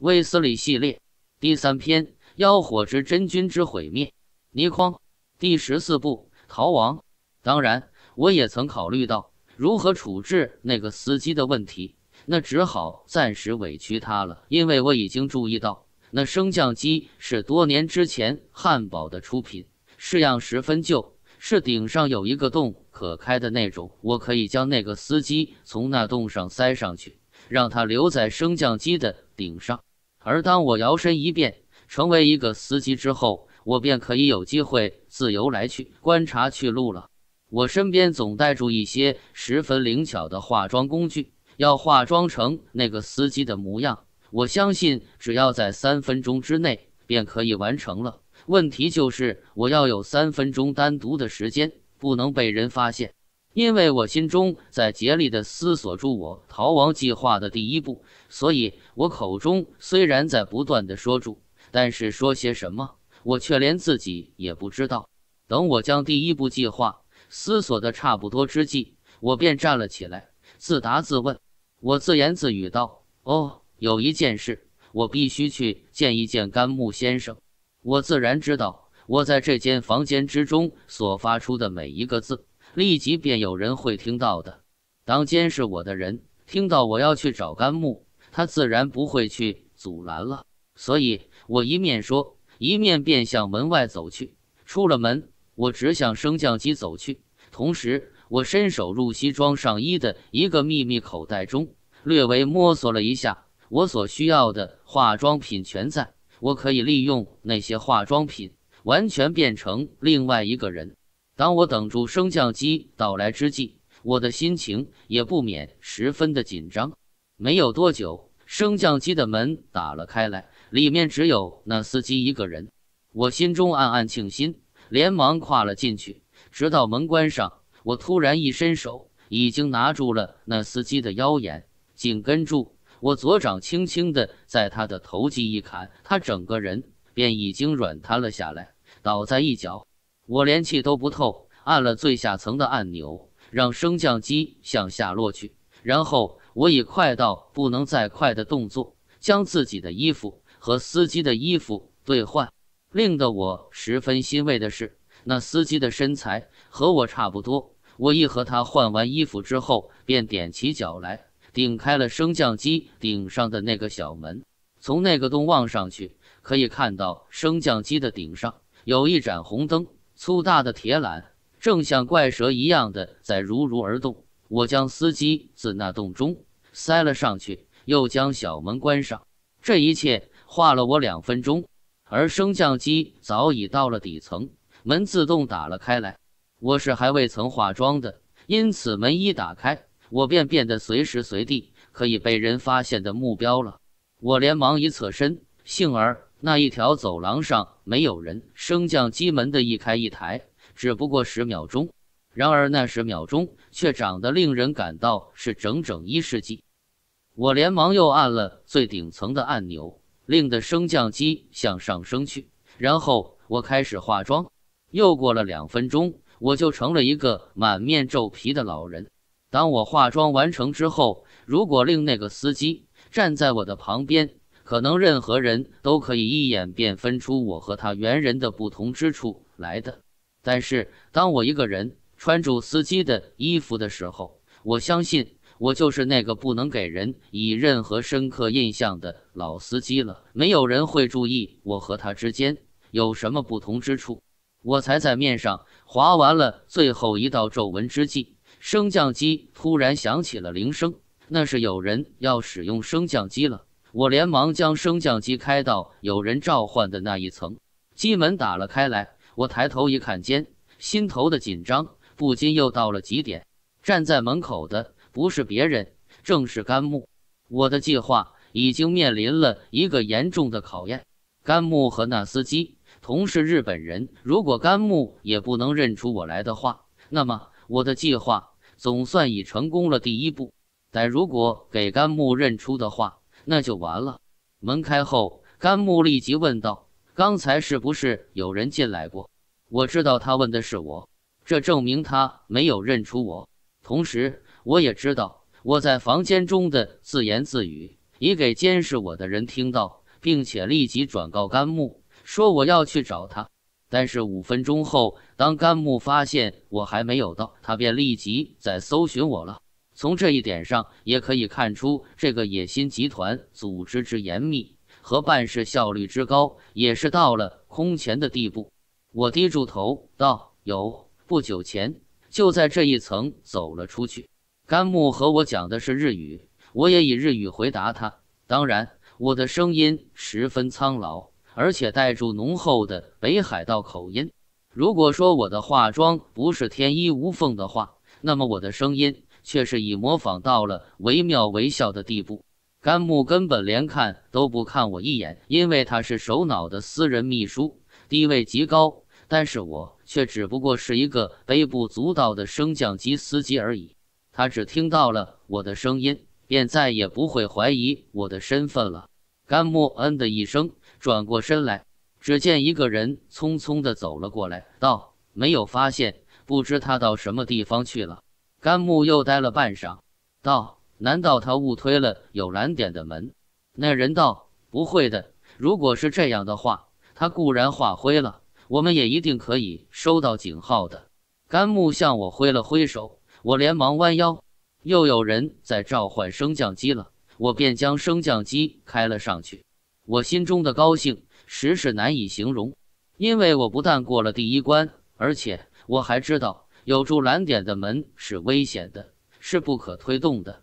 威斯里系列第三篇《妖火之真君之毁灭》，倪匡第十四部《逃亡》。当然，我也曾考虑到如何处置那个司机的问题，那只好暂时委屈他了，因为我已经注意到那升降机是多年之前汉堡的出品，式样十分旧，是顶上有一个洞可开的那种。我可以将那个司机从那洞上塞上去，让他留在升降机的顶上。而当我摇身一变成为一个司机之后，我便可以有机会自由来去、观察去路了。我身边总带住一些十分灵巧的化妆工具，要化妆成那个司机的模样，我相信只要在三分钟之内便可以完成了。问题就是我要有三分钟单独的时间，不能被人发现。因为我心中在竭力的思索住我逃亡计划的第一步，所以我口中虽然在不断的说住，但是说些什么，我却连自己也不知道。等我将第一步计划思索的差不多之际，我便站了起来，自答自问：“我自言自语道：‘哦，有一件事，我必须去见一见甘木先生。’我自然知道，我在这间房间之中所发出的每一个字。”立即便有人会听到的。当监视我的人听到我要去找甘木，他自然不会去阻拦了。所以我一面说，一面便向门外走去。出了门，我直向升降机走去。同时，我伸手入西装上衣的一个秘密口袋中，略微摸索了一下，我所需要的化妆品全在我可以利用那些化妆品，完全变成另外一个人。当我等住升降机到来之际，我的心情也不免十分的紧张。没有多久，升降机的门打了开来，里面只有那司机一个人。我心中暗暗庆幸，连忙跨了进去。直到门关上，我突然一伸手，已经拿住了那司机的腰眼。紧跟住，我左掌轻轻的在他的头际一砍，他整个人便已经软瘫了下来，倒在一角。我连气都不透，按了最下层的按钮，让升降机向下落去。然后，我以快到不能再快的动作，将自己的衣服和司机的衣服对换。令得我十分欣慰的是，那司机的身材和我差不多。我一和他换完衣服之后，便踮起脚来，顶开了升降机顶上的那个小门。从那个洞望上去，可以看到升降机的顶上有一盏红灯。粗大的铁缆正像怪蛇一样的在如如而动，我将司机自那洞中塞了上去，又将小门关上。这一切花了我两分钟，而升降机早已到了底层，门自动打了开来。我是还未曾化妆的，因此门一打开，我便变得随时随地可以被人发现的目标了。我连忙一侧身，幸而。那一条走廊上没有人，升降机门的一开一抬，只不过十秒钟。然而那十秒钟却长得令人感到是整整一世纪。我连忙又按了最顶层的按钮，令的升降机向上升去。然后我开始化妆。又过了两分钟，我就成了一个满面皱皮的老人。当我化妆完成之后，如果令那个司机站在我的旁边。可能任何人都可以一眼便分出我和他猿人的不同之处来的，但是当我一个人穿着司机的衣服的时候，我相信我就是那个不能给人以任何深刻印象的老司机了。没有人会注意我和他之间有什么不同之处。我才在面上划完了最后一道皱纹之际，升降机突然响起了铃声，那是有人要使用升降机了。我连忙将升降机开到有人召唤的那一层，机门打了开来。我抬头一看，间心头的紧张不禁又到了极点。站在门口的不是别人，正是甘木。我的计划已经面临了一个严重的考验。甘木和那司机同是日本人，如果甘木也不能认出我来的话，那么我的计划总算已成功了第一步。但如果给甘木认出的话，那就完了。门开后，甘木立即问道：“刚才是不是有人进来过？”我知道他问的是我，这证明他没有认出我。同时，我也知道我在房间中的自言自语已给监视我的人听到，并且立即转告甘木说我要去找他。但是五分钟后，当甘木发现我还没有到，他便立即在搜寻我了。从这一点上，也可以看出这个野心集团组织之严密和办事效率之高，也是到了空前的地步。我低住头道：“有不久前就在这一层走了出去。”甘木和我讲的是日语，我也以日语回答他。当然，我的声音十分苍老，而且带住浓厚的北海道口音。如果说我的化妆不是天衣无缝的话，那么我的声音。却是已模仿到了惟妙惟肖的地步。甘木根本连看都不看我一眼，因为他是首脑的私人秘书，地位极高。但是我却只不过是一个微不足道的升降机司机而已。他只听到了我的声音，便再也不会怀疑我的身份了。甘木嗯的一声，转过身来，只见一个人匆匆地走了过来，道：“没有发现，不知他到什么地方去了。”甘木又呆了半晌，道：“难道他误推了有蓝点的门？”那人道：“不会的，如果是这样的话，他固然化灰了，我们也一定可以收到警号的。”甘木向我挥了挥手，我连忙弯腰。又有人在召唤升降机了，我便将升降机开了上去。我心中的高兴实是难以形容，因为我不但过了第一关，而且我还知道。有住蓝点的门是危险的，是不可推动的。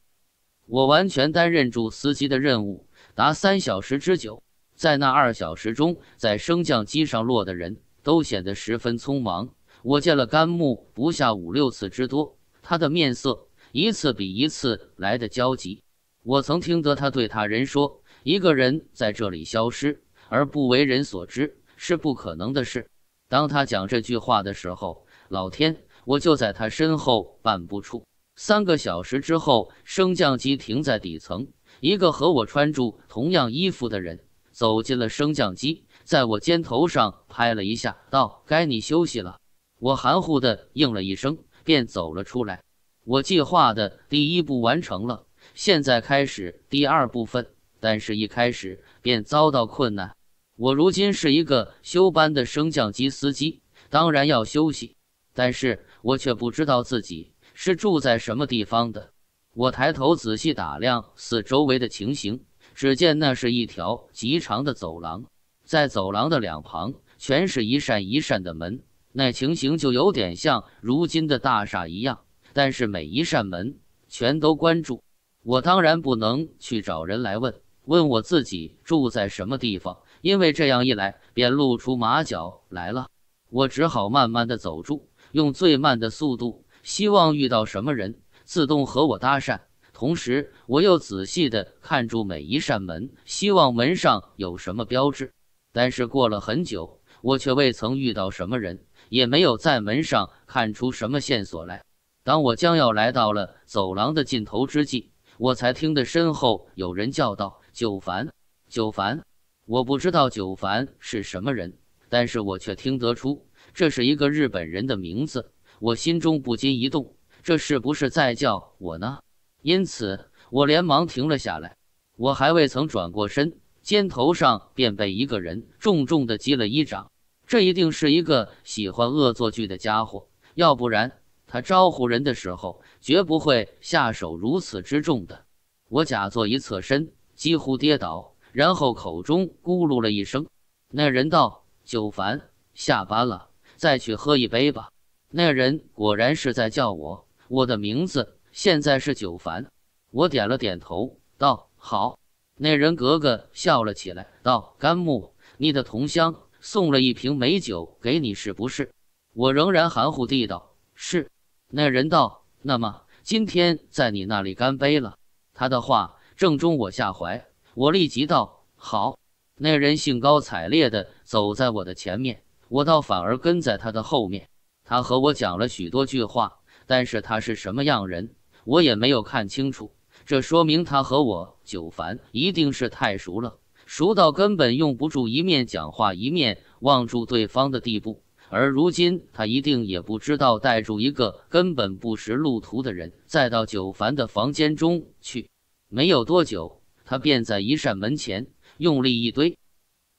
我完全担任住司机的任务达三小时之久，在那二小时中，在升降机上落的人都显得十分匆忙。我见了甘木不下五六次之多，他的面色一次比一次来得焦急。我曾听得他对他人说：“一个人在这里消失而不为人所知是不可能的事。”当他讲这句话的时候，老天。我就在他身后半步处。三个小时之后，升降机停在底层，一个和我穿住同样衣服的人走进了升降机，在我肩头上拍了一下，道：“该你休息了。”我含糊地应了一声，便走了出来。我计划的第一步完成了，现在开始第二部分，但是一开始便遭到困难。我如今是一个休班的升降机司机，当然要休息，但是。我却不知道自己是住在什么地方的。我抬头仔细打量四周围的情形，只见那是一条极长的走廊，在走廊的两旁全是一扇一扇的门，那情形就有点像如今的大厦一样。但是每一扇门全都关住。我当然不能去找人来问问我自己住在什么地方，因为这样一来便露出马脚来了。我只好慢慢的走住。用最慢的速度，希望遇到什么人自动和我搭讪，同时我又仔细地看住每一扇门，希望门上有什么标志。但是过了很久，我却未曾遇到什么人，也没有在门上看出什么线索来。当我将要来到了走廊的尽头之际，我才听得身后有人叫道：“九凡，九凡！”我不知道九凡是什么人，但是我却听得出。这是一个日本人的名字，我心中不禁一动，这是不是在叫我呢？因此，我连忙停了下来。我还未曾转过身，肩头上便被一个人重重的击了一掌。这一定是一个喜欢恶作剧的家伙，要不然他招呼人的时候绝不会下手如此之重的。我假作一侧身，几乎跌倒，然后口中咕噜了一声。那人道：“九凡，下班了。”再去喝一杯吧。那人果然是在叫我我的名字。现在是九凡，我点了点头，道：“好。”那人格格笑了起来，道：“甘木，你的同乡送了一瓶美酒给你，是不是？”我仍然含糊地道：“是。”那人道：“那么今天在你那里干杯了。”他的话正中我下怀，我立即道：“好。”那人兴高采烈地走在我的前面。我倒反而跟在他的后面，他和我讲了许多句话，但是他是什么样人，我也没有看清楚。这说明他和我九凡一定是太熟了，熟到根本用不住一面讲话一面望住对方的地步。而如今他一定也不知道带住一个根本不识路途的人，再到九凡的房间中去。没有多久，他便在一扇门前用力一推，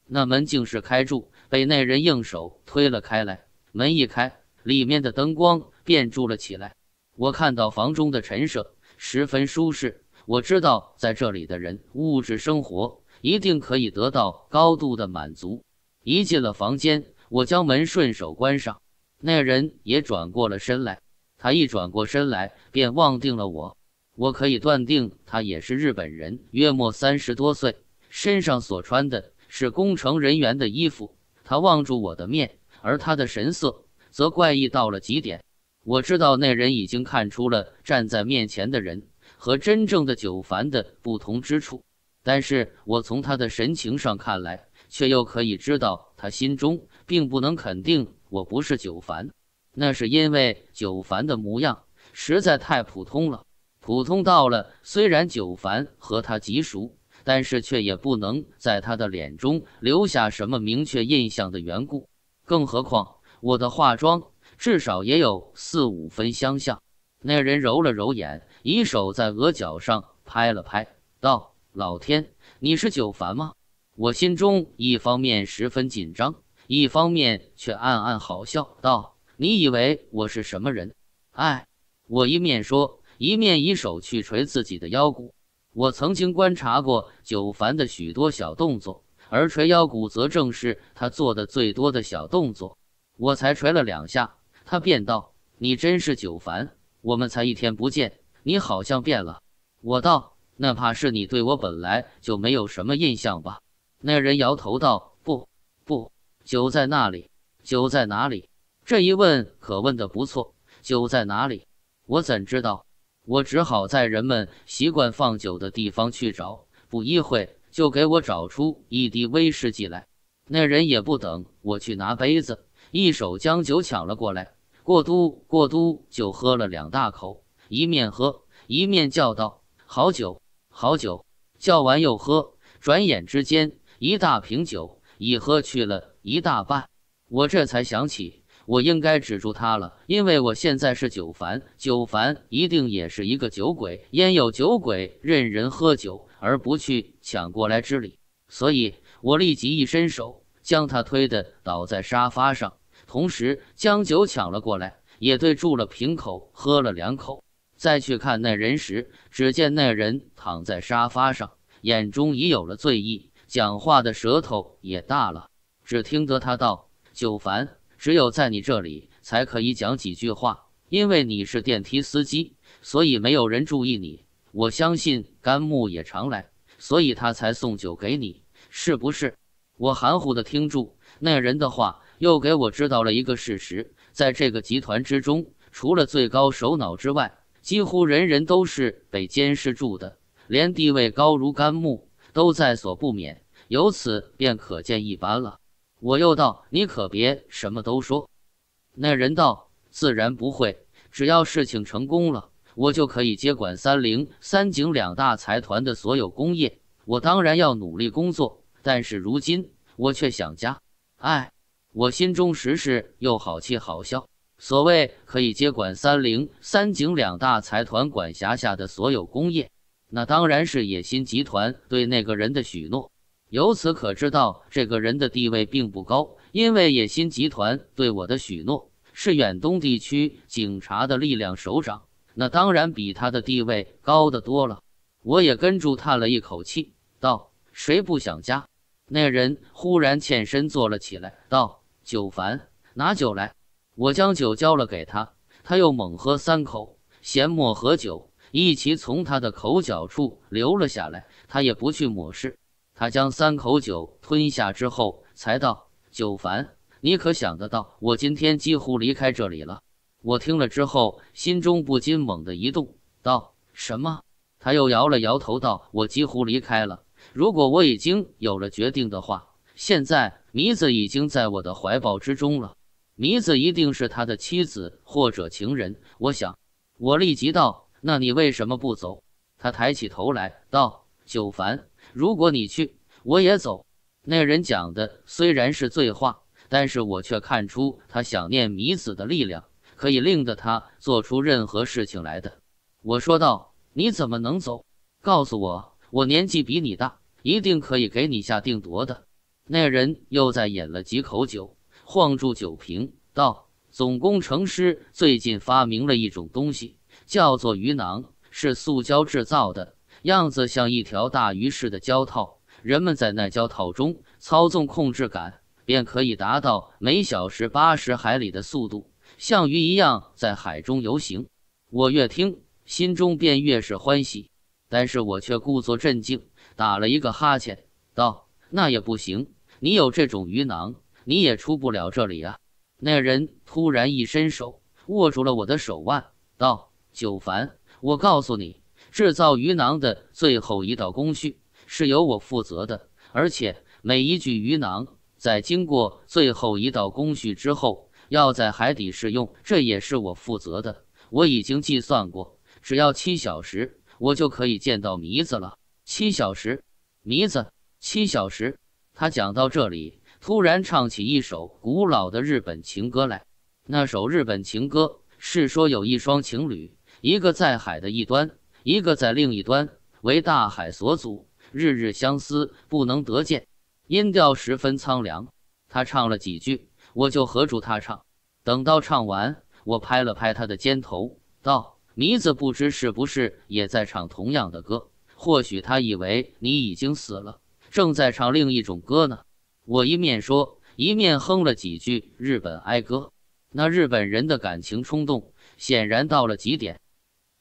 那门竟是开住。被那人应手推了开来，门一开，里面的灯光便住了起来。我看到房中的陈设十分舒适，我知道在这里的人物质生活一定可以得到高度的满足。一进了房间，我将门顺手关上，那人也转过了身来。他一转过身来，便望定了我。我可以断定他也是日本人，约莫三十多岁，身上所穿的是工程人员的衣服。他望住我的面，而他的神色则怪异到了极点。我知道那人已经看出了站在面前的人和真正的九凡的不同之处，但是我从他的神情上看来，却又可以知道他心中并不能肯定我不是九凡。那是因为九凡的模样实在太普通了，普通到了虽然九凡和他极熟。但是却也不能在他的脸中留下什么明确印象的缘故，更何况我的化妆至少也有四五分相像。那人揉了揉眼，以手在额角上拍了拍，道：“老天，你是九凡吗？”我心中一方面十分紧张，一方面却暗暗好笑，道：“你以为我是什么人？”哎，我一面说，一面以手去捶自己的腰骨。我曾经观察过九凡的许多小动作，而捶腰骨则正是他做的最多的小动作。我才捶了两下，他便道：“你真是九凡？我们才一天不见，你好像变了。”我道：“那怕是你对我本来就没有什么印象吧？”那人摇头道：“不，不，酒在那里？酒在哪里？”这一问可问得不错。酒在哪里？我怎知道？我只好在人们习惯放酒的地方去找，不一会就给我找出一滴威士忌来。那人也不等我去拿杯子，一手将酒抢了过来，过嘟过嘟就喝了两大口，一面喝一面叫道：“好酒，好酒！”叫完又喝，转眼之间，一大瓶酒已喝去了一大半。我这才想起。我应该止住他了，因为我现在是酒凡，酒凡一定也是一个酒鬼，焉有酒鬼任人喝酒而不去抢过来之理？所以我立即一伸手，将他推得倒在沙发上，同时将酒抢了过来，也对住了瓶口喝了两口。再去看那人时，只见那人躺在沙发上，眼中已有了醉意，讲话的舌头也大了。只听得他道：“酒凡。”只有在你这里才可以讲几句话，因为你是电梯司机，所以没有人注意你。我相信甘木也常来，所以他才送酒给你，是不是？我含糊的听住那人的话，又给我知道了一个事实：在这个集团之中，除了最高首脑之外，几乎人人都是被监视住的，连地位高如甘木都在所不免。由此便可见一斑了。我又道：“你可别什么都说。”那人道：“自然不会，只要事情成功了，我就可以接管三菱、三井两大财团的所有工业。我当然要努力工作，但是如今我却想家。哎，我心中实是又好气好笑。所谓可以接管三菱、三井两大财团管辖下的所有工业，那当然是野心集团对那个人的许诺。”由此可知道，这个人的地位并不高，因为野心集团对我的许诺是远东地区警察的力量首长，那当然比他的地位高得多了。我也跟住叹了一口气，道：“谁不想家？”那人忽然欠身坐了起来，道：“酒凡，拿酒来。”我将酒交了给他，他又猛喝三口，咸沫和酒一齐从他的口角处流了下来，他也不去抹拭。他将三口酒吞下之后，才道：“九凡，你可想得到，我今天几乎离开这里了。”我听了之后，心中不禁猛地一动，道：“什么？”他又摇了摇头，道：“我几乎离开了。如果我已经有了决定的话，现在迷子已经在我的怀抱之中了。迷子一定是他的妻子或者情人。我想，我立即道：‘那你为什么不走？’他抬起头来，道：‘九凡。’”如果你去，我也走。那人讲的虽然是醉话，但是我却看出他想念米子的力量，可以令得他做出任何事情来的。我说道：“你怎么能走？告诉我，我年纪比你大，一定可以给你下定夺的。”那人又再饮了几口酒，晃住酒瓶，道：“总工程师最近发明了一种东西，叫做鱼囊，是塑胶制造的。”样子像一条大鱼似的胶套，人们在那胶套中操纵控制杆，便可以达到每小时八十海里的速度，像鱼一样在海中游行。我越听，心中便越是欢喜，但是我却故作镇静，打了一个哈欠，道：“那也不行，你有这种鱼囊，你也出不了这里啊。”那人突然一伸手，握住了我的手腕，道：“九凡，我告诉你。”制造鱼囊的最后一道工序是由我负责的，而且每一具鱼囊在经过最后一道工序之后，要在海底试用，这也是我负责的。我已经计算过，只要七小时，我就可以见到迷子了。七小时，迷子，七小时。他讲到这里，突然唱起一首古老的日本情歌来。那首日本情歌是说有一双情侣，一个在海的一端。一个在另一端为大海所阻，日日相思不能得见，音调十分苍凉。他唱了几句，我就合住他唱。等到唱完，我拍了拍他的肩头，道：“迷子不知是不是也在唱同样的歌？或许他以为你已经死了，正在唱另一种歌呢。”我一面说，一面哼了几句日本哀歌。那日本人的感情冲动，显然到了极点。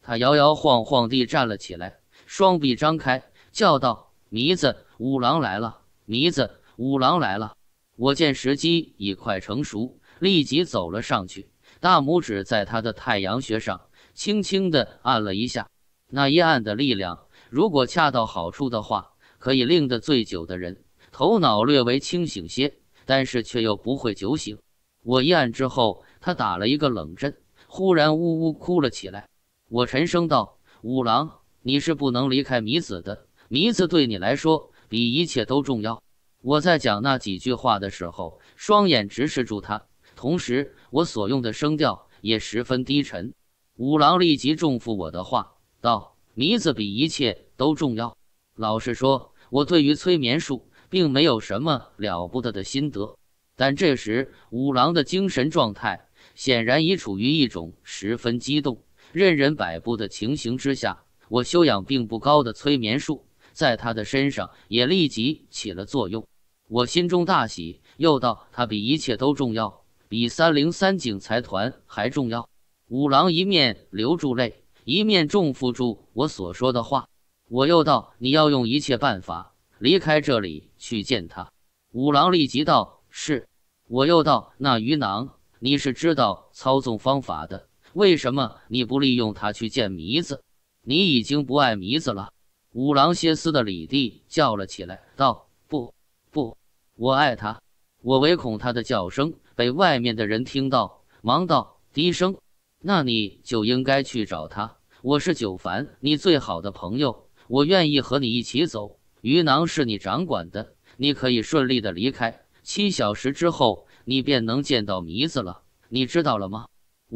他摇摇晃晃地站了起来，双臂张开，叫道：“迷子，五郎来了！迷子，五郎来了！”我见时机已快成熟，立即走了上去，大拇指在他的太阳穴上轻轻地按了一下。那一按的力量，如果恰到好处的话，可以令得醉酒的人头脑略微清醒些，但是却又不会酒醒。我一按之后，他打了一个冷震，忽然呜呜哭了起来。我沉声道：“五郎，你是不能离开米子的。米子对你来说比一切都重要。”我在讲那几句话的时候，双眼直视住他，同时我所用的声调也十分低沉。五郎立即重复我的话道：“米子比一切都重要。”老实说，我对于催眠术并没有什么了不得的心得，但这时五郎的精神状态显然已处于一种十分激动。任人摆布的情形之下，我修养并不高的催眠术在他的身上也立即起了作用。我心中大喜，又道：“他比一切都重要，比三零三井财团还重要。”五郎一面流住泪，一面重复住我所说的话。我又道：“你要用一切办法离开这里去见他。”五郎立即道：“是。”我又道：“那鱼囊你是知道操纵方法的。”为什么你不利用他去见糜子？你已经不爱糜子了。五郎歇斯的李帝叫了起来，道：“不，不，我爱他。我唯恐他的叫声被外面的人听到，忙道低声。那你就应该去找他。我是九凡，你最好的朋友，我愿意和你一起走。鱼囊是你掌管的，你可以顺利的离开。七小时之后，你便能见到糜子了。你知道了吗？”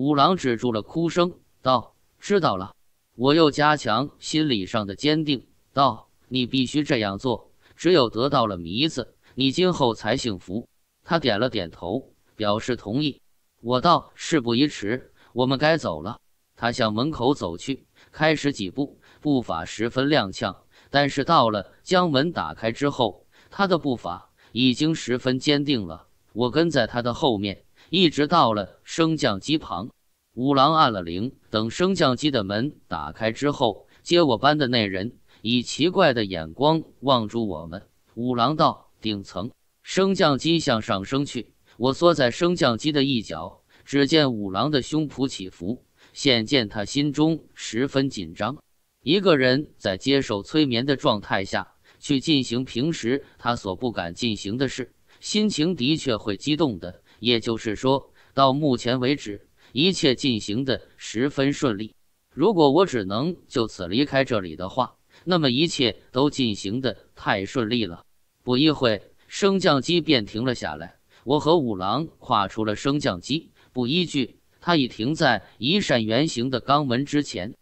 五郎止住了哭声，道：“知道了。”我又加强心理上的坚定，道：“你必须这样做，只有得到了弥子，你今后才幸福。”他点了点头，表示同意。我道：“事不宜迟，我们该走了。”他向门口走去，开始几步，步伐十分踉跄，但是到了将门打开之后，他的步伐已经十分坚定了。我跟在他的后面。一直到了升降机旁，五郎按了铃，等升降机的门打开之后，接我班的那人以奇怪的眼光望住我们。五郎道：“顶层，升降机向上升去。”我缩在升降机的一角，只见五郎的胸脯起伏，显见他心中十分紧张。一个人在接受催眠的状态下，去进行平时他所不敢进行的事，心情的确会激动的。也就是说，到目前为止，一切进行的十分顺利。如果我只能就此离开这里的话，那么一切都进行的太顺利了。不一会升降机便停了下来。我和五郎跨出了升降机。不，依据他已停在一扇圆形的钢门之前，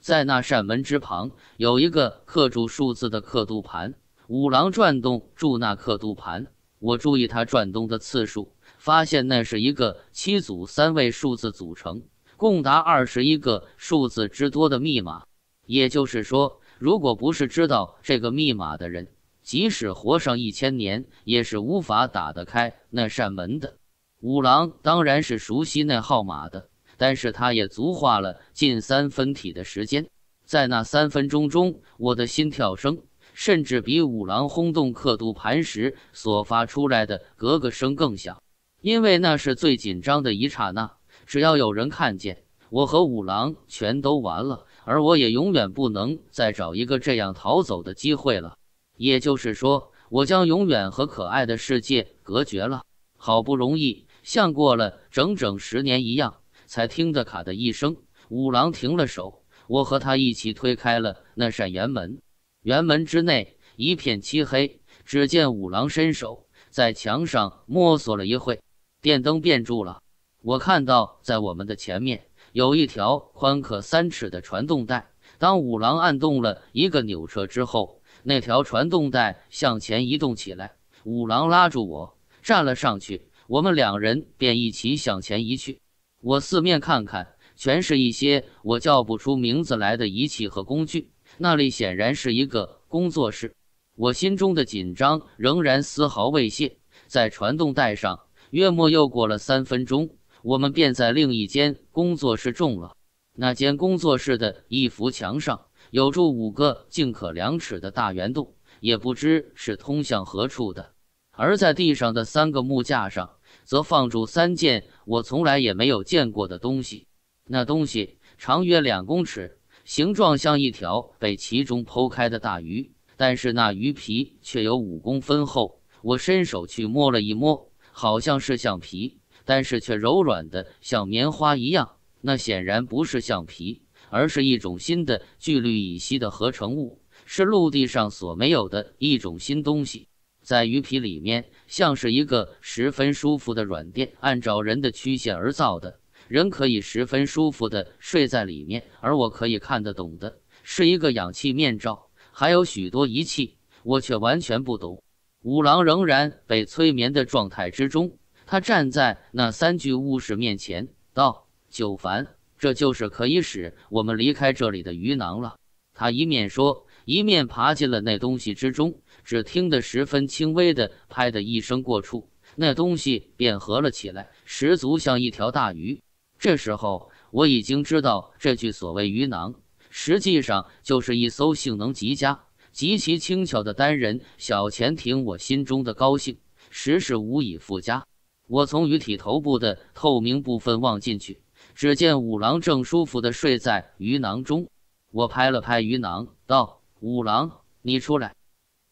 在那扇门之旁有一个刻住数字的刻度盘。五郎转动住那刻度盘，我注意他转动的次数。发现那是一个七组三位数字组成，共达二十一个数字之多的密码。也就是说，如果不是知道这个密码的人，即使活上一千年，也是无法打得开那扇门的。五郎当然是熟悉那号码的，但是他也足花了近三分体的时间。在那三分钟中，我的心跳声甚至比五郎轰动刻度盘时所发出来的咯咯声更响。因为那是最紧张的一刹那，只要有人看见，我和五郎全都完了，而我也永远不能再找一个这样逃走的机会了。也就是说，我将永远和可爱的世界隔绝了。好不容易，像过了整整十年一样，才听得“卡”的一声，五郎停了手，我和他一起推开了那扇岩门。岩门之内一片漆黑，只见五郎伸手在墙上摸索了一会。电灯变住了，我看到在我们的前面有一条宽可三尺的传动带。当五郎按动了一个扭车之后，那条传动带向前移动起来。五郎拉住我，站了上去，我们两人便一起向前移去。我四面看看，全是一些我叫不出名字来的仪器和工具。那里显然是一个工作室。我心中的紧张仍然丝毫未泄，在传动带上。约莫又过了三分钟，我们便在另一间工作室中了。那间工作室的一幅墙上，有着五个径可两尺的大圆洞，也不知是通向何处的。而在地上的三个木架上，则放住三件我从来也没有见过的东西。那东西长约两公尺，形状像一条被其中剖开的大鱼，但是那鱼皮却有五公分厚。我伸手去摸了一摸。好像是橡皮，但是却柔软的像棉花一样。那显然不是橡皮，而是一种新的聚氯乙烯的合成物，是陆地上所没有的一种新东西。在鱼皮里面，像是一个十分舒服的软垫，按照人的曲线而造的，人可以十分舒服的睡在里面。而我可以看得懂的是一个氧气面罩，还有许多仪器，我却完全不懂。五郎仍然被催眠的状态之中，他站在那三具巫师面前，道：“九凡，这就是可以使我们离开这里的鱼囊了。”他一面说，一面爬进了那东西之中，只听得十分轻微的“拍”的一声，过处那东西便合了起来，十足像一条大鱼。这时候，我已经知道这具所谓鱼囊，实际上就是一艘性能极佳。极其轻巧的单人小潜艇，我心中的高兴实是无以复加。我从鱼体头部的透明部分望进去，只见五郎正舒服地睡在鱼囊中。我拍了拍鱼囊，道：“五郎，你出来。”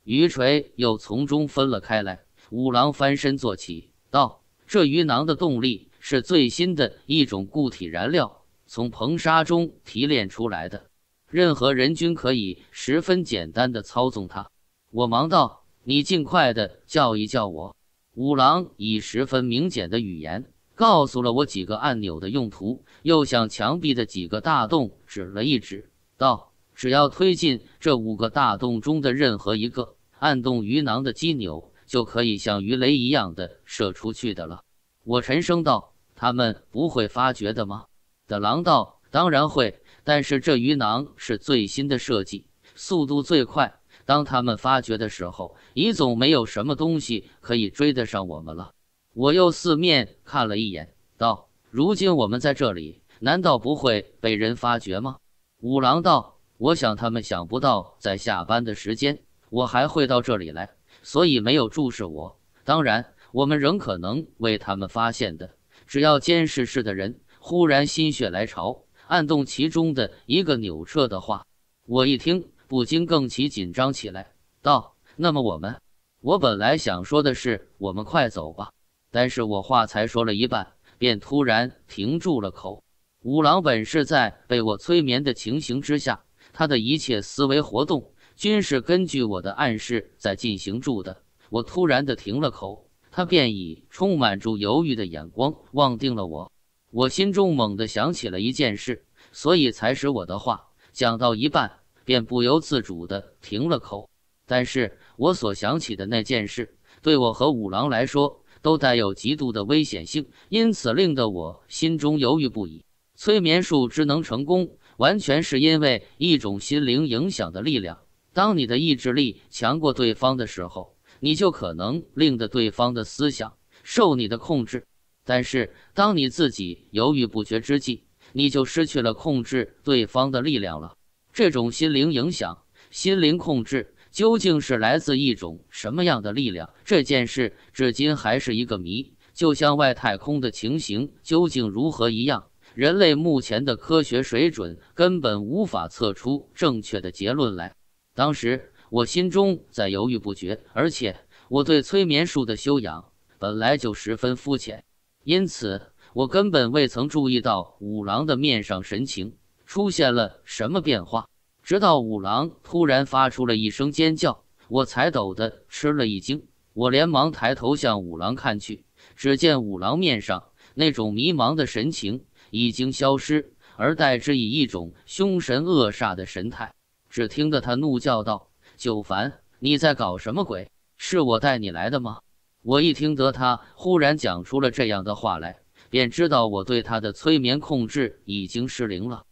鱼锤又从中分了开来。五郎翻身坐起，道：“这鱼囊的动力是最新的一种固体燃料，从硼砂中提炼出来的。”任何人均可以十分简单的操纵它。我忙道：“你尽快的教一教我。”五郎以十分明简的语言告诉了我几个按钮的用途，又向墙壁的几个大洞指了一指，道：“只要推进这五个大洞中的任何一个，按动鱼囊的机钮，就可以像鱼雷一样的射出去的了。”我沉声道：“他们不会发觉的吗？”的狼道：“当然会。”但是这鱼囊是最新的设计，速度最快。当他们发觉的时候，已总没有什么东西可以追得上我们了。我又四面看了一眼，道：“如今我们在这里，难道不会被人发觉吗？”五郎道：“我想他们想不到，在下班的时间，我还会到这里来，所以没有注视我。当然，我们仍可能为他们发现的，只要监视室的人忽然心血来潮。”按动其中的一个纽彻的话，我一听不禁更其紧张起来，道：“那么我们……我本来想说的是，我们快走吧。”但是我话才说了一半，便突然停住了口。五郎本是在被我催眠的情形之下，他的一切思维活动均是根据我的暗示在进行住的。我突然的停了口，他便以充满住犹豫的眼光望定了我。我心中猛地想起了一件事，所以才使我的话讲到一半便不由自主地停了口。但是，我所想起的那件事，对我和五郎来说，都带有极度的危险性，因此令得我心中犹豫不已。催眠术之能成功，完全是因为一种心灵影响的力量。当你的意志力强过对方的时候，你就可能令得对方的思想受你的控制。但是，当你自己犹豫不决之际，你就失去了控制对方的力量了。这种心灵影响、心灵控制，究竟是来自一种什么样的力量？这件事至今还是一个谜，就像外太空的情形究竟如何一样，人类目前的科学水准根本无法测出正确的结论来。当时我心中在犹豫不决，而且我对催眠术的修养本来就十分肤浅。因此，我根本未曾注意到五郎的面上神情出现了什么变化，直到五郎突然发出了一声尖叫，我才抖得吃了一惊。我连忙抬头向五郎看去，只见五郎面上那种迷茫的神情已经消失，而代之以一种凶神恶煞的神态。只听得他怒叫道：“九凡，你在搞什么鬼？是我带你来的吗？”我一听得他忽然讲出了这样的话来，便知道我对他的催眠控制已经失灵了。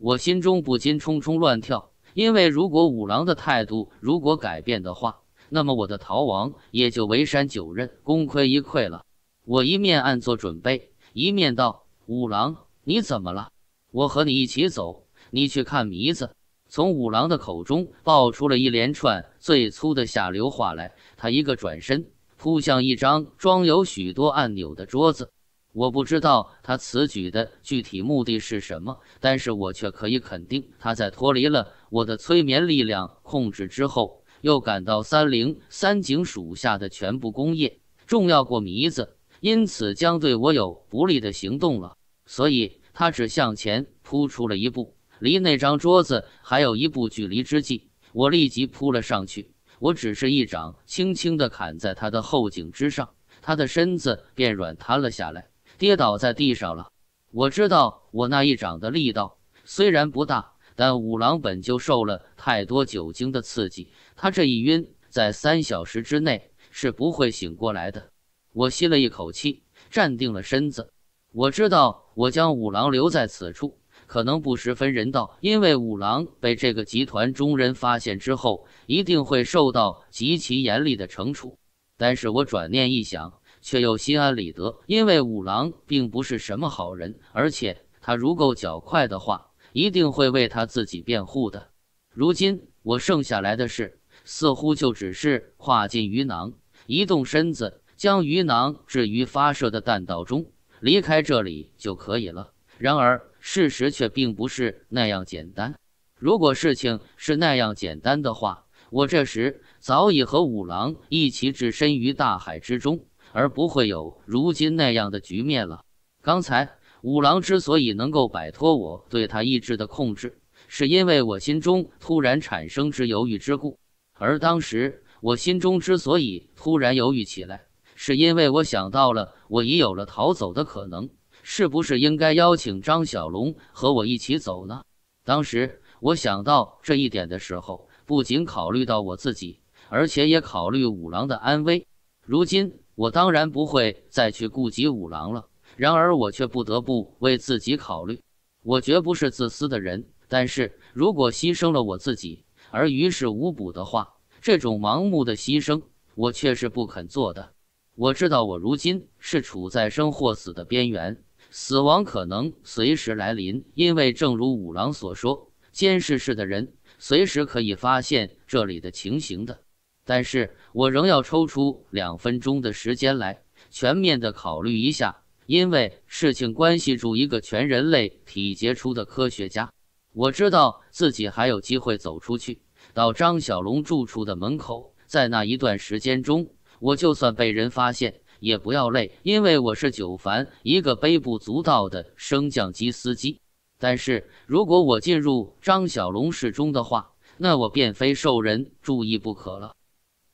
我心中不禁冲冲乱跳，因为如果五郎的态度如果改变的话，那么我的逃亡也就围山九仞，功亏一篑了。我一面暗做准备，一面道：“五郎，你怎么了？我和你一起走，你去看迷子。”从五郎的口中爆出了一连串最粗的下流话来，他一个转身。扑向一张装有许多按钮的桌子，我不知道他此举的具体目的是什么，但是我却可以肯定，他在脱离了我的催眠力量控制之后，又感到三零三井属下的全部工业重要过糜子，因此将对我有不利的行动了。所以，他只向前扑出了一步，离那张桌子还有一步距离之际，我立即扑了上去。我只是一掌轻轻的砍在他的后颈之上，他的身子便软瘫了下来，跌倒在地上了。我知道我那一掌的力道虽然不大，但五郎本就受了太多酒精的刺激，他这一晕，在三小时之内是不会醒过来的。我吸了一口气，站定了身子。我知道我将五郎留在此处。可能不十分人道，因为五郎被这个集团中人发现之后，一定会受到极其严厉的惩处。但是我转念一想，却又心安理得，因为五郎并不是什么好人，而且他如果较快的话，一定会为他自己辩护的。如今我剩下来的事，似乎就只是跨进鱼囊，移动身子，将鱼囊置于发射的弹道中，离开这里就可以了。然而。事实却并不是那样简单。如果事情是那样简单的话，我这时早已和五郎一起置身于大海之中，而不会有如今那样的局面了。刚才五郎之所以能够摆脱我对他意志的控制，是因为我心中突然产生之犹豫之故。而当时我心中之所以突然犹豫起来，是因为我想到了我已有了逃走的可能。是不是应该邀请张小龙和我一起走呢？当时我想到这一点的时候，不仅考虑到我自己，而且也考虑五郎的安危。如今我当然不会再去顾及五郎了，然而我却不得不为自己考虑。我绝不是自私的人，但是如果牺牲了我自己而于事无补的话，这种盲目的牺牲我却是不肯做的。我知道我如今是处在生或死的边缘。死亡可能随时来临，因为正如五郎所说，监视室的人随时可以发现这里的情形的。但是我仍要抽出两分钟的时间来全面地考虑一下，因为事情关系住一个全人类体杰出的科学家。我知道自己还有机会走出去，到张小龙住处的门口。在那一段时间中，我就算被人发现。也不要累，因为我是九凡，一个微不足道的升降机司机。但是如果我进入张小龙室中的话，那我便非受人注意不可了。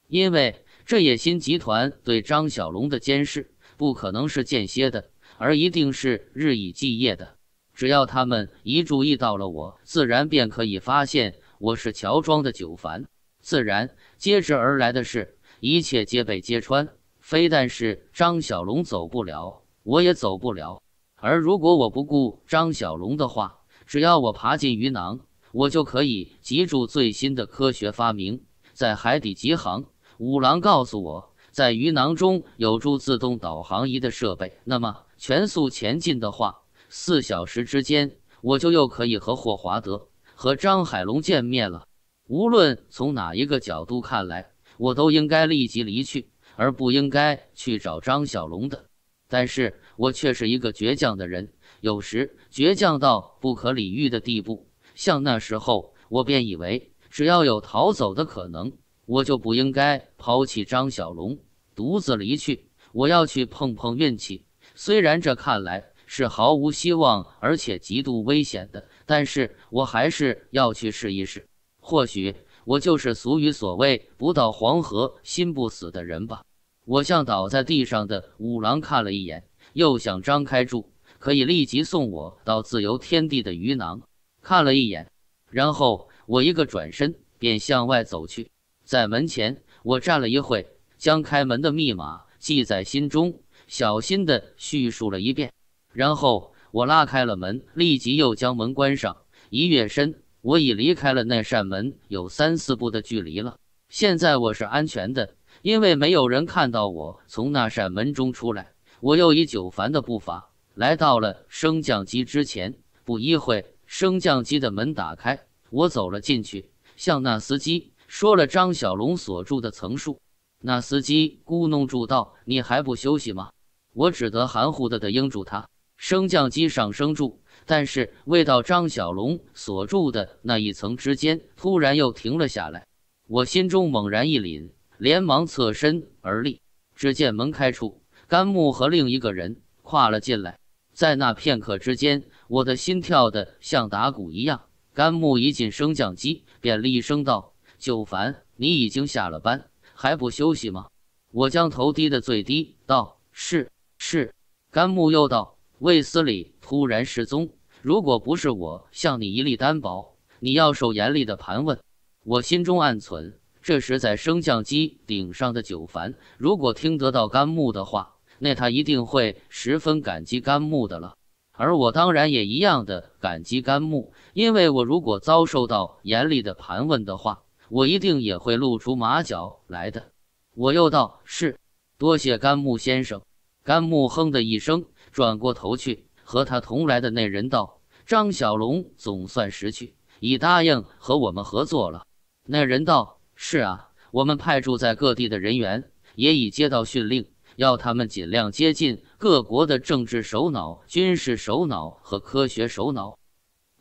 因为这野心集团对张小龙的监视不可能是间歇的，而一定是日以继夜的。只要他们一注意到了我，自然便可以发现我是乔装的九凡，自然接踵而来的是一切皆被揭穿。非但是张小龙走不了，我也走不了。而如果我不顾张小龙的话，只要我爬进鱼囊，我就可以借住最新的科学发明在海底极航，五郎告诉我，在鱼囊中有助自动导航仪的设备，那么全速前进的话，四小时之间我就又可以和霍华德和张海龙见面了。无论从哪一个角度看来，我都应该立即离去。而不应该去找张小龙的，但是我却是一个倔强的人，有时倔强到不可理喻的地步。像那时候，我便以为只要有逃走的可能，我就不应该抛弃张小龙，独自离去。我要去碰碰运气，虽然这看来是毫无希望，而且极度危险的，但是我还是要去试一试，或许。我就是俗语所谓不到黄河心不死的人吧。我向倒在地上的五郎看了一眼，又想张开住，可以立即送我到自由天地的鱼囊。看了一眼，然后我一个转身便向外走去。在门前，我站了一会，将开门的密码记在心中，小心的叙述了一遍。然后我拉开了门，立即又将门关上，一跃身。我已离开了那扇门有三四步的距离了。现在我是安全的，因为没有人看到我从那扇门中出来。我又以九凡的步伐来到了升降机之前。不一会，升降机的门打开，我走了进去，向那司机说了张小龙所住的层数。那司机咕哝住道：“你还不休息吗？”我只得含糊的的应住他。升降机上升住。但是未到张小龙所住的那一层之间，突然又停了下来。我心中猛然一凛，连忙侧身而立。只见门开处，甘木和另一个人跨了进来。在那片刻之间，我的心跳的像打鼓一样。甘木一进升降机，便厉声道：“九凡，你已经下了班，还不休息吗？”我将头低得最低，道：“是是。”甘木又道。卫斯理突然失踪，如果不是我向你一力担保，你要受严厉的盘问。我心中暗存，这时在升降机顶上的九凡，如果听得到甘木的话，那他一定会十分感激甘木的了。而我当然也一样的感激甘木，因为我如果遭受到严厉的盘问的话，我一定也会露出马脚来的。我又道：“是，多谢甘木先生。”甘木哼的一声。转过头去，和他同来的那人道：“张小龙总算识趣，已答应和我们合作了。”那人道：“是啊，我们派驻在各地的人员也已接到训令，要他们尽量接近各国的政治首脑、军事首脑和科学首脑。”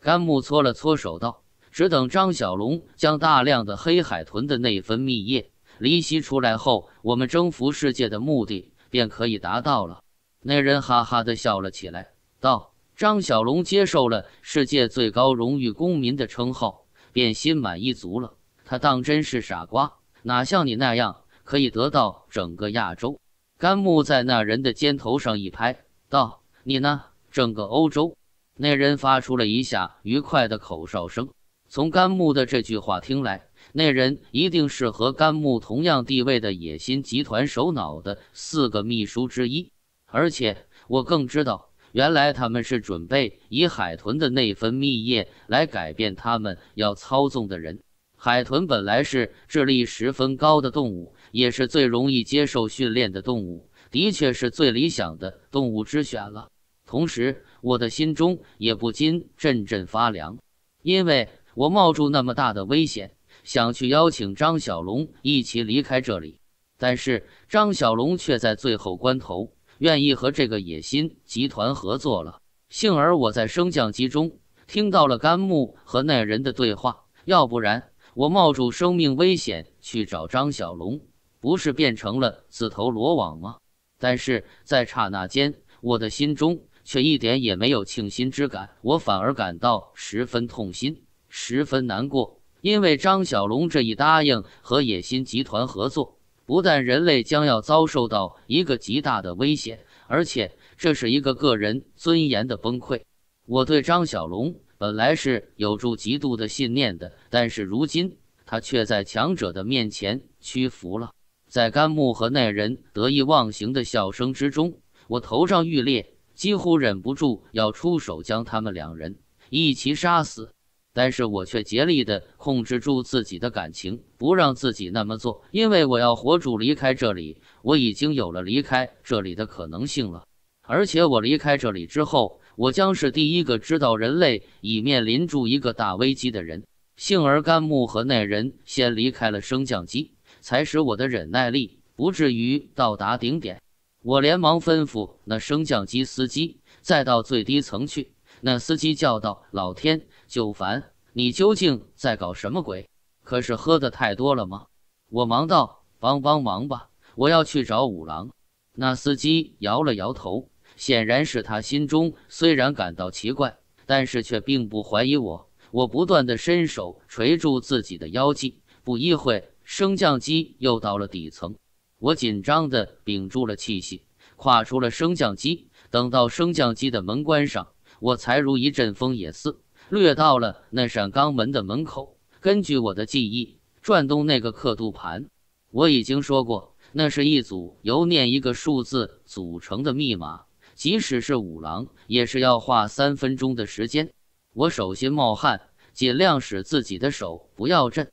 甘木搓了搓手道：“只等张小龙将大量的黑海豚的内分泌液离析出来后，我们征服世界的目的便可以达到了。”那人哈哈的笑了起来，道：“张小龙接受了世界最高荣誉公民的称号，便心满意足了。他当真是傻瓜，哪像你那样可以得到整个亚洲。”甘木在那人的肩头上一拍，道：“你呢？整个欧洲。”那人发出了一下愉快的口哨声。从甘木的这句话听来，那人一定是和甘木同样地位的野心集团首脑的四个秘书之一。而且我更知道，原来他们是准备以海豚的内分泌液来改变他们要操纵的人。海豚本来是智力十分高的动物，也是最容易接受训练的动物，的确是最理想的动物之选了。同时，我的心中也不禁阵阵发凉，因为我冒住那么大的危险，想去邀请张小龙一起离开这里，但是张小龙却在最后关头。愿意和这个野心集团合作了。幸而我在升降机中听到了甘木和那人的对话，要不然我冒住生命危险去找张小龙，不是变成了自投罗网吗？但是在刹那间，我的心中却一点也没有庆幸之感，我反而感到十分痛心，十分难过，因为张小龙这一答应和野心集团合作。不但人类将要遭受到一个极大的危险，而且这是一个个人尊严的崩溃。我对张小龙本来是有助极度的信念的，但是如今他却在强者的面前屈服了。在甘木和那人得意忘形的笑声之中，我头上欲裂，几乎忍不住要出手将他们两人一起杀死。但是我却竭力地控制住自己的感情，不让自己那么做，因为我要活主离开这里。我已经有了离开这里的可能性了，而且我离开这里之后，我将是第一个知道人类已面临住一个大危机的人。幸而甘木和那人先离开了升降机，才使我的忍耐力不至于到达顶点。我连忙吩咐那升降机司机再到最低层去。那司机叫道：“老天，九烦，你究竟在搞什么鬼？可是喝的太多了吗？”我忙道：“帮帮忙吧，我要去找五郎。”那司机摇了摇头，显然是他心中虽然感到奇怪，但是却并不怀疑我。我不断的伸手捶住自己的腰际。不一会，升降机又到了底层，我紧张的屏住了气息，跨出了升降机。等到升降机的门关上。我才如一阵风也似掠到了那扇钢门的门口。根据我的记忆，转动那个刻度盘。我已经说过，那是一组由念一个数字组成的密码，即使是五郎，也是要花三分钟的时间。我手心冒汗，尽量使自己的手不要震。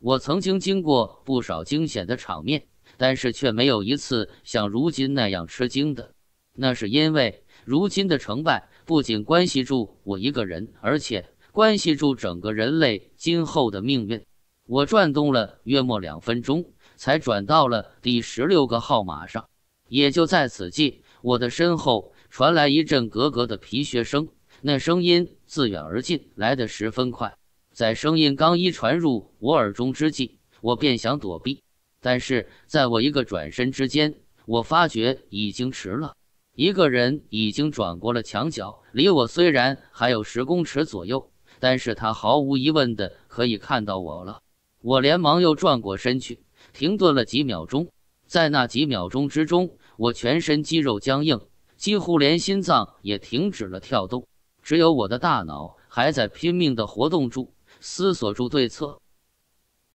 我曾经经过不少惊险的场面，但是却没有一次像如今那样吃惊的。那是因为如今的成败。不仅关系住我一个人，而且关系住整个人类今后的命运。我转动了约莫两分钟，才转到了第十六个号码上。也就在此际，我的身后传来一阵咯咯的皮靴声，那声音自远而近，来得十分快。在声音刚一传入我耳中之际，我便想躲避，但是在我一个转身之间，我发觉已经迟了。一个人已经转过了墙角，离我虽然还有十公尺左右，但是他毫无疑问的可以看到我了。我连忙又转过身去，停顿了几秒钟，在那几秒钟之中，我全身肌肉僵硬，几乎连心脏也停止了跳动，只有我的大脑还在拼命的活动住，思索住对策。